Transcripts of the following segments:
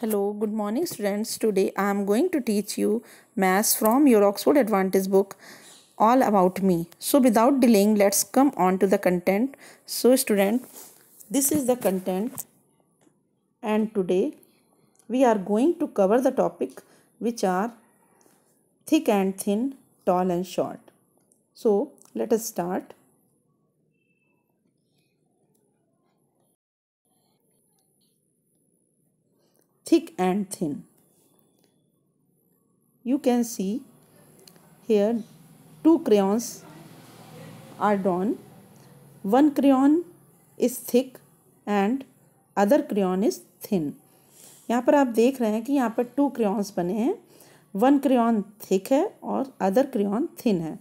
Hello, good morning students. Today I am going to teach you maths from your Oxford Advantage book all about me. So without delaying let's come on to the content. So student this is the content and today we are going to cover the topic which are thick and thin, tall and short. So let us start. thick and thin. You can see here two crayons are drawn. One crayon is thick and other crayon is thin. यहाँ पर आप देख रहे हैं कि यहाँ पर to crayons बने हैं वन क्रेयॉन थिक है और अदर क्रेयॉन थिन है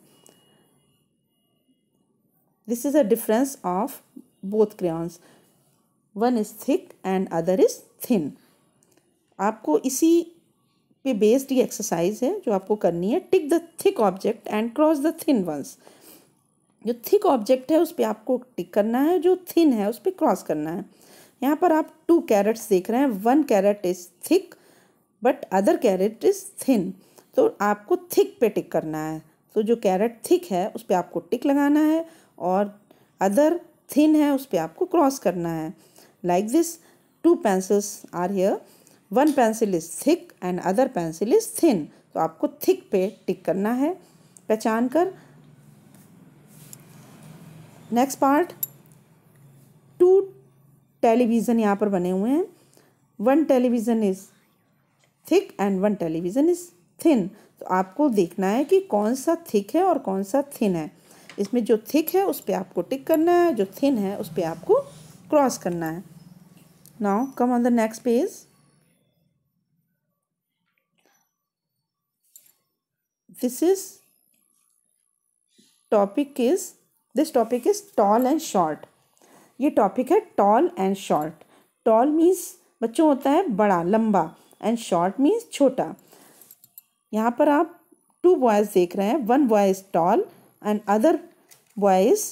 this is a difference of both crayons one is thick and other is thin आपको इसी पे बेस्ड ये एक्सरसाइज है जो आपको करनी है tick the thick object and cross the thin ones जो थिक ऑब्जेक्ट है उस पर आपको टिक करना है जो थिन है उस पर क्रॉस करना है यहाँ पर आप टू कैरेट्स देख रहे हैं one carrot is thick but other carrot is thin तो आपको थिक पे टिक करना है तो जो कैरेट थिक है उस पर आपको टिक लगाना है और अदर थिन है उस पर आपको क्रॉस करना है like this two pencils are here one pencil is thick and other pencil is thin तो आपको थिक पे टिक करना है पहचान कर नेक्स्ट पार्ट टू टेलीविज़न यहाँ पर बने हुए हैं one television is thick and one television is thin तो आपको देखना है कि कौन सा थिक है और कौन सा थिन है इसमें जो थिक है उस पर आपको टिक करना है जो थिन है उस पर आपको क्रॉस करना है now come on the next page this is topic is this topic is tall and short ये टॉपिक है tall and short tall means बच्चों होता है बड़ा लंबा एंड शॉर्ट मीन्स छोटा यहाँ पर आप टू बॉयज़ देख रहे हैं one boy is tall and other boy is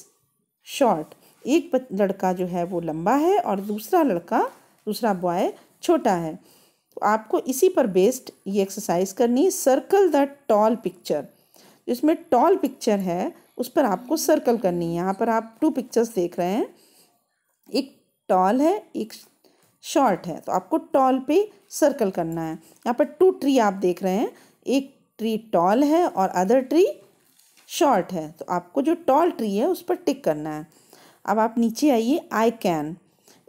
short एक लड़का जो है वो लंबा है और दूसरा लड़का दूसरा बॉय छोटा है आपको इसी पर बेस्ड ये एक्सरसाइज करनी है सर्कल द टॉल पिक्चर जिसमें टॉल पिक्चर है उस पर आपको सर्कल करनी है यहाँ पर आप टू पिक्चर्स देख रहे हैं एक टॉल है एक शॉर्ट है तो आपको टॉल पे सर्कल करना है यहाँ पर टू ट्री आप देख रहे हैं एक ट्री टॉल है और अदर ट्री शॉर्ट है तो आपको जो टॉल ट्री है उस पर टिक करना है अब आप नीचे आइए आई कैन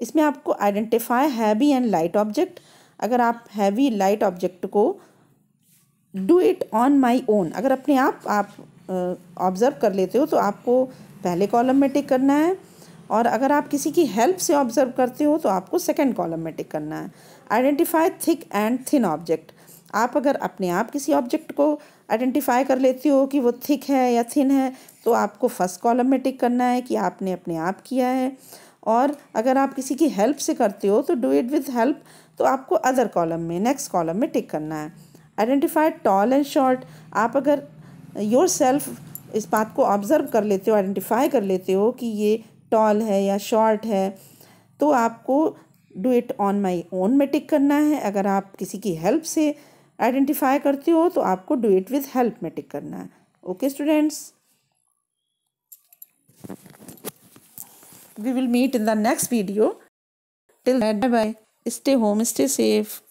इसमें आपको identify heavy and light object अगर आप हैवी लाइट ऑब्जेक्ट को do it on my own अगर अपने आप आप ऑब्ज़र्व कर लेते हो तो आपको पहले कॉलम में टिक करना है और अगर आप किसी की हेल्प से ऑब्जर्व करते हो तो आपको सेकेंड कॉलम में टिक करना है identify thick and thin object आप अगर अपने आप किसी ऑब्जेक्ट को आइडेंटिफाई कर लेते हो कि वो थिक है या थिन है तो आपको फर्स्ट कॉलम में टिक करना है कि आपने अपने आप किया है और अगर आप किसी की हेल्प से करते हो तो डू इट विद हेल्प तो आपको अदर कॉलम में नेक्स्ट कॉलम में टिक करना है आइडेंटिफाई टॉल एंड शॉर्ट आप अगर योर सेल्फ इस बात को ऑब्ज़र्व कर लेते हो आइडेंटिफाई कर लेते हो कि ये टॉल है या शॉर्ट है तो आपको do it on my own में टिक करना है अगर आप किसी की हेल्प से आइडेंटिफाई करते हो तो आपको डू इट विद हेल्प में टिक करना है okay students We will meet in the next video. Till then, bye bye. Stay home, stay safe.